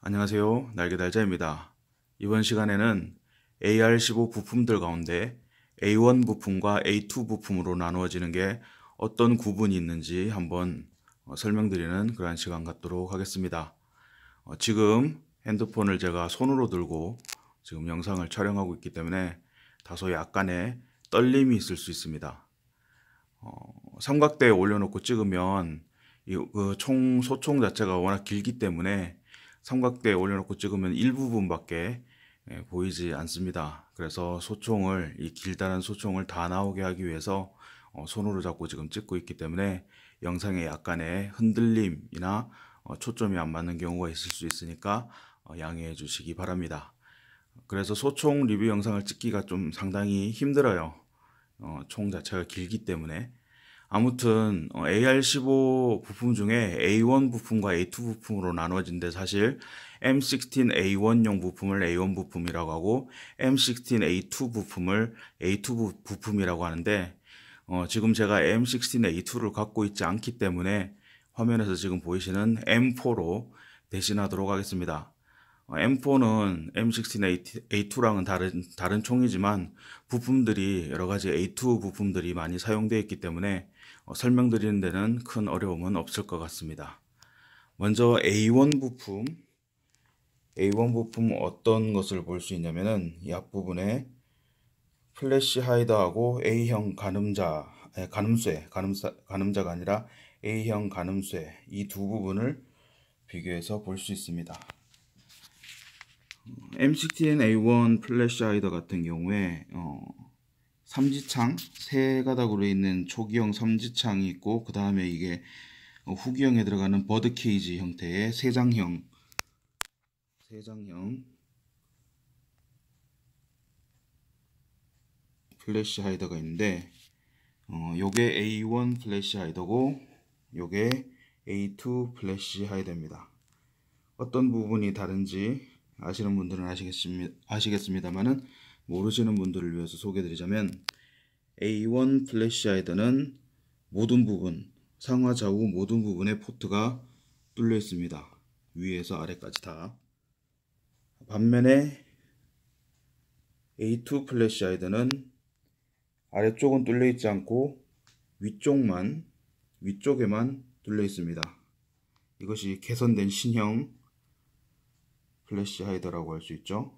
안녕하세요. 날개달자입니다. 이번 시간에는 AR15 부품들 가운데 A1 부품과 A2 부품으로 나누어지는 게 어떤 구분이 있는지 한번 어, 설명드리는 그러한 시간 갖도록 하겠습니다. 어, 지금 핸드폰을 제가 손으로 들고 지금 영상을 촬영하고 있기 때문에 다소 약간의 떨림이 있을 수 있습니다. 어, 삼각대에 올려놓고 찍으면 이, 그 총, 소총 자체가 워낙 길기 때문에 삼각대에 올려놓고 찍으면 일부분밖에 예, 보이지 않습니다. 그래서 소총을 이 길다란 소총을 다 나오게 하기 위해서 어, 손으로 잡고 지금 찍고 있기 때문에 영상에 약간의 흔들림이나 어, 초점이 안 맞는 경우가 있을 수 있으니까 어, 양해해 주시기 바랍니다. 그래서 소총 리뷰 영상을 찍기가 좀 상당히 힘들어요. 어, 총 자체가 길기 때문에 아무튼 어, AR15 부품 중에 A1 부품과 A2 부품으로 나눠진데 사실 M16A1용 부품을 A1 부품이라고 하고 M16A2 부품을 A2 부품이라고 하는데 어, 지금 제가 M16A2를 갖고 있지 않기 때문에 화면에서 지금 보이시는 M4로 대신하도록 하겠습니다. 어, M4는 M16A2랑은 다른, 다른 총이지만 부품들이 여러가지 A2 부품들이 많이 사용되어 있기 때문에 어, 설명드리는 데는 큰 어려움은 없을 것 같습니다. 먼저 A1 부품, A1 부품 어떤 것을 볼 수 있냐면은 이 앞부분에 플래시 하이더하고 A형 가늠자, 가늠쇠, 가늠사, 가늠자가 아니라 A형 가늠쇠 이 두 부분을 비교해서 볼 수 있습니다. 음, M16N A1 플래시 하이더 같은 경우에 어, 삼지창 세 가닥으로 있는 초기형 삼지창이 있고 그 다음에 이게 후기형에 들어가는 버드케이지 형태의 세장형 세장형 플래시 하이더가 있는데 어, 요게 A1 플래시 하이더고 요게 A2 플래시 하이더입니다. 어떤 부분이 다른지 아시는 분들은 아시겠습니, 아시겠습니다만은 모르시는 분들을 위해서 소개드리자면 A1 플래시하이드는 모든 부분, 상하 좌우 모든 부분에 포트가 뚫려 있습니다. 위에서 아래까지 다. 반면에 A2 플래시하이드는 아래쪽은 뚫려 있지 않고 위쪽만 위쪽에만 뚫려 있습니다. 이것이 개선된 신형 플래시 하이더라고 할 수 있죠.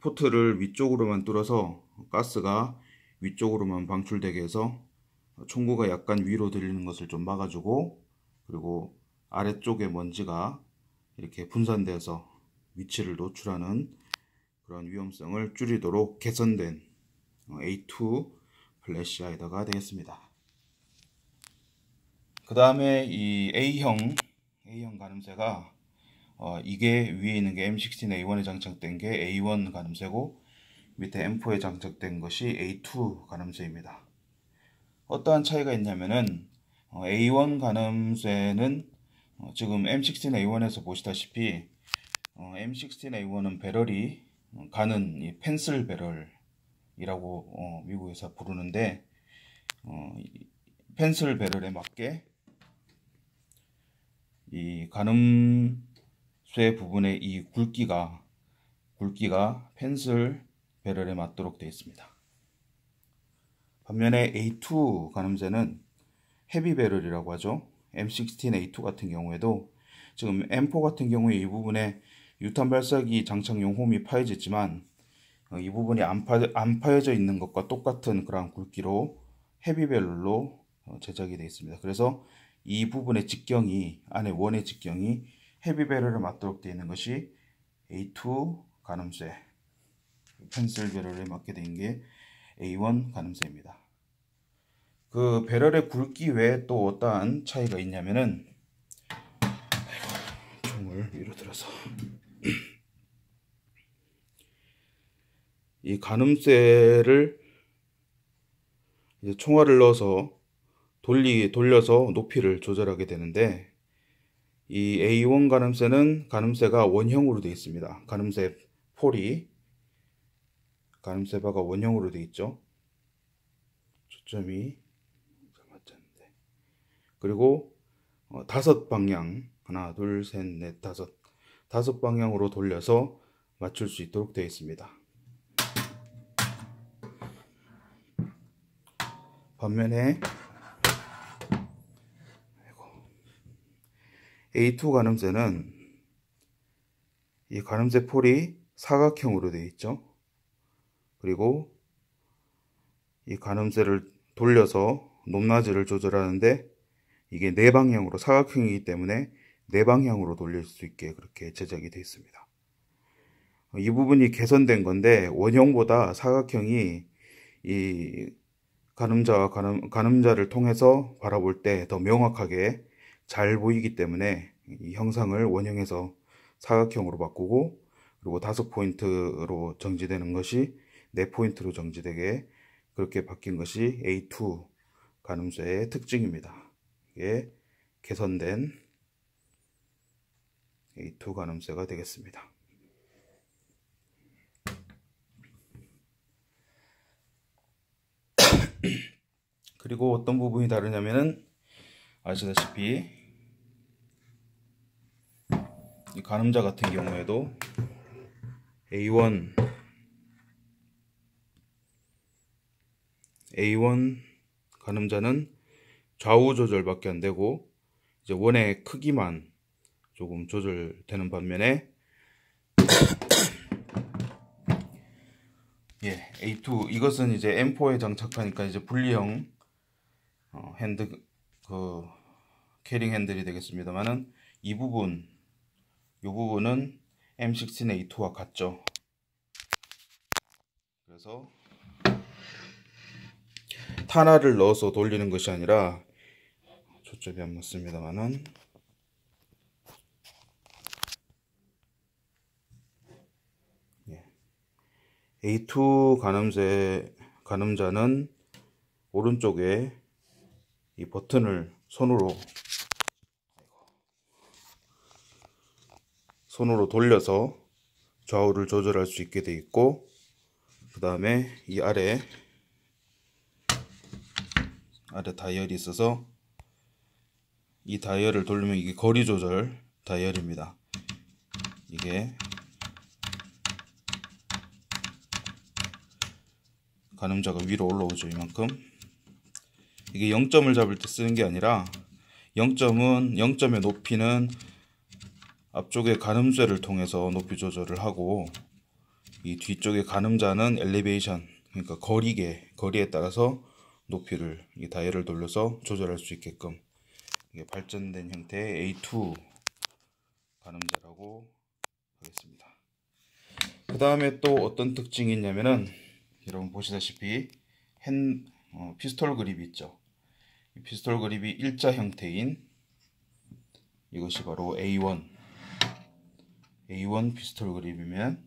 포트를 위쪽으로만 뚫어서 가스가 위쪽으로만 방출되게 해서 총구가 약간 위로 들리는 것을 좀 막아주고 그리고 아래쪽에 먼지가 이렇게 분산돼서 위치를 노출하는 그런 위험성을 줄이도록 개선된 A2 플래시 아이더가 되겠습니다. 그 다음에 이 A형 A형 가늠쇠가 어, 이게 위에 있는 게 M16A1에 장착된 게 A1 가늠쇠고 밑에 M4에 장착된 것이 A2 가늠쇠입니다 어떠한 차이가 있냐면은 어, A1 가늠새는 어, 지금 M16A1에서 보시다시피 어, M16A1은 배럴이 가는 이 펜슬 배럴이라고 어, 미국에서 부르는데 어, 펜슬 배럴에 맞게 이 가늠 쇠 부분의 이 굵기가 굵기가 펜슬 배럴에 맞도록 되어 있습니다. 반면에 A2 가늠쇠는 헤비 배럴이라고 하죠. M16A2 같은 경우에도 지금 M4 같은 경우에 이 부분에 유탄 발사기 장착용 홈이 파여져 지만이 어, 부분이 안, 파, 안 파여져 있는 것과 똑같은 그런 굵기로 헤비 배럴로 어, 제작이 되어 있습니다. 그래서 이 부분의 직경이 안에 원의 직경이 헤비베럴을 맞도록 되어 있는 것이 A2 가늠쇠 펜슬 베럴에 맞게 된게 A1 가늠쇠입니다. 그 배럴의 굵기 외에 또 어떠한 차이가 있냐면은 종을 위로 들어서 이 가늠쇠를 총알을 넣어서 돌리 돌려서 높이를 조절하게 되는데 이 A1 가늠쇠는가늠쇠가 원형으로 되어 있습니다. 가늠새 폴이 가늠새 바가 원형으로 되어 있죠. 초점이 맞췄는데 그리고 어, 다섯 방향 하나 둘 셋 넷 다섯 다섯 방향으로 돌려서 맞출 수 있도록 되어 있습니다. 반면에 A2 가늠쇠는 이 가늠쇠 폴이 사각형으로 되어 있죠. 그리고 이 가늠쇠를 돌려서 높낮이를 조절하는데 이게 네 방향으로 사각형이기 때문에 네 방향으로 돌릴 수 있게 그렇게 제작이 되어 있습니다. 이 부분이 개선된 건데 원형보다 사각형이 이 가늠자와 가늠, 가늠자를 통해서 바라볼 때 더 명확하게 잘 보이기 때문에 이 형상을 원형에서 사각형으로 바꾸고 그리고 다섯 포인트로 정지되는 것이 네 포인트로 정지되게 그렇게 바뀐 것이 A2 가늠쇠의 특징입니다. 이게 개선된 A2 가늠쇠가 되겠습니다. 그리고 어떤 부분이 다르냐면은 아시다시피 이 가늠자 같은 경우에도 A1 A1 가늠자는 좌우 조절밖에 안 되고 이제 원의 크기만 조금 조절되는 반면에 예, A2 이것은 이제 M4에 장착하니까 이제 분리형 어, 핸드 그 캐링 핸들이 되겠습니다만은 이 부분 이 부분은 M16A2와 같죠. 그래서 탄화를 넣어서 돌리는 것이 아니라 초점이 안 맞습니다만은 A2 가늠제, 가늠자는 오른쪽에 이 버튼을 손으로 손으로 돌려서 좌우를 조절할 수 있게 되어 있고 그 다음에 이 아래 아래 다이얼이 있어서 이 다이얼을 돌리면 이게 거리 조절 다이얼입니다 이게 가늠자가 위로 올라오죠 이만큼 이게 0점을 잡을 때 쓰는 게 아니라 0점은 0점의 높이는 앞쪽에 가늠쇠를 통해서 높이 조절을 하고 이뒤쪽에 가늠자는 엘리베이션 그러니까 거리계 거리에 따라서 높이를 이 다이얼을 돌려서 조절할 수 있게끔 이게 발전된 형태의 A2 가늠자라고 하겠습니다. 그 다음에 또 어떤 특징이 있냐면은 여러분 보시다시피 핸 어, 피스톨 그립이 있죠. 피스톨 그립이 일자 형태인 이것이 바로 A1 A1 피스톨 그립이면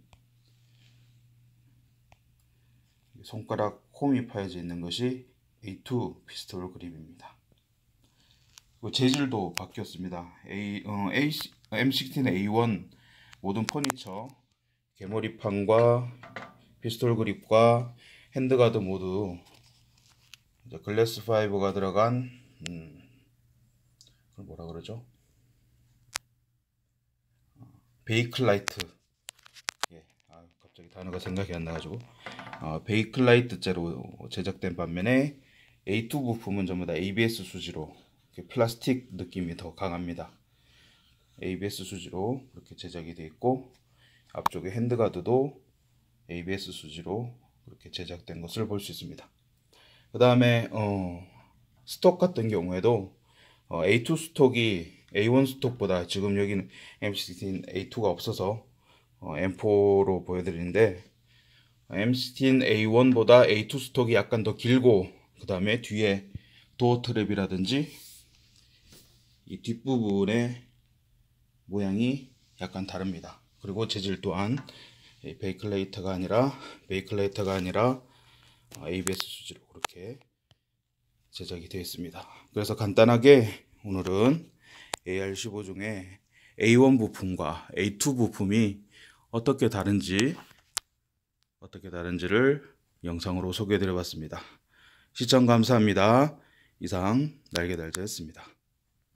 손가락 홈이 파여져 있는 것이 A2 피스톨 그립입니다. 재질도 바뀌었습니다. A, 어, A, m 1 6 A1 모든 퍼니처 개머리판과 피스톨 그립과 핸드가드 모두 글래스 파가 들어간 음, 뭐라 그러죠? 베이클라이트 예, 아, 갑자기 단어가 생각이 안 나가지고 어, 베이클라이트째로 제작된 반면에 A2 부품은 전부 다 ABS 수지로 플라스틱 느낌이 더 강합니다 ABS 수지로 이렇게 제작이 되어 있고 앞쪽에 핸드가드도 ABS 수지로 이렇게 제작된 것을 볼 수 있습니다 그 다음에 어, 스톡 같은 경우에도 어, A2 스톡이 A1 스톡보다 지금 여기는 M16A2가 없어서 어, M4로 보여드리는데 어, M16A1보다 A2 스톡이 약간 더 길고 그 다음에 뒤에 도어 트랩이라든지 이 뒷부분의 모양이 약간 다릅니다. 그리고 재질 또한 베이클레이터가 아니라 베이클레이터가 아니라 어, ABS 수지로 그렇게 제작이 되어 있습니다. 그래서 간단하게 오늘은 AR15 중에 A1 부품과 A2 부품이 어떻게 다른지 어떻게 다른지를 영상으로 소개해 드려 봤습니다. 시청 감사합니다. 이상 날개달자였습니다.